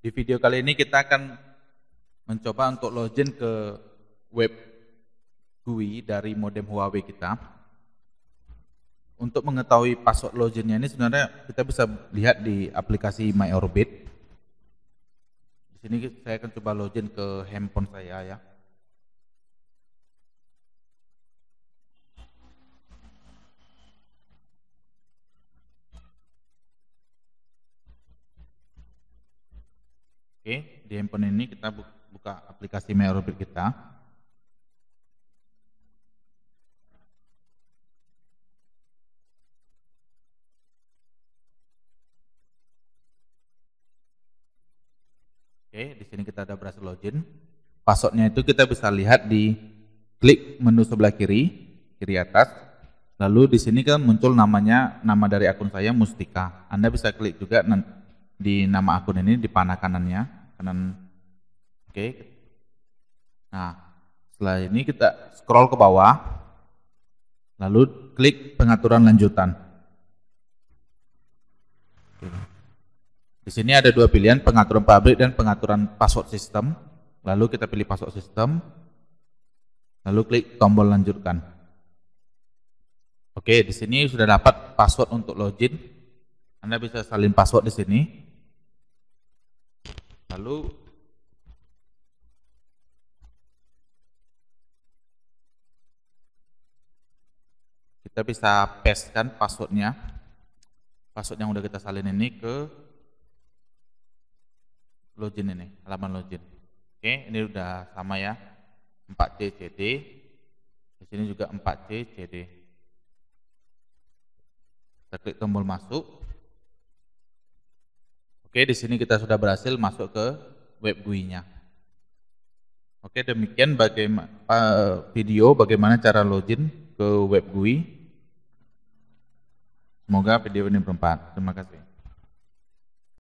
Di video kali ini kita akan mencoba untuk login ke web GUI dari modem Huawei kita. Untuk mengetahui password loginnya ini sebenarnya kita bisa lihat di aplikasi My Orbit. Di sini saya akan coba login ke handphone saya ya. Oke, di handphone ini kita buka aplikasi MyOrbit kita. Oke, di sini kita ada berhasil login. Passwordnya itu kita bisa lihat di klik menu sebelah kiri, kiri atas. Lalu di sini kan muncul namanya, nama dari akun saya Mustika. Anda bisa klik juga di nama akun ini di panah kanannya kanan oke okay. nah setelah ini kita scroll ke bawah lalu klik pengaturan lanjutan di sini ada dua pilihan pengaturan pabrik dan pengaturan password system lalu kita pilih password system lalu klik tombol lanjutkan oke di sini sudah dapat password untuk login anda bisa salin password di sini lalu kita bisa paste kan passwordnya password yang udah kita salin ini ke login ini halaman login oke ini udah sama ya 4 cd di sini juga 4 cd kita klik tombol masuk Oke, di sini kita sudah berhasil masuk ke web GUI-nya. Oke, demikian bagaimana video bagaimana cara login ke web GUI. Semoga video ini bermanfaat. Terima kasih.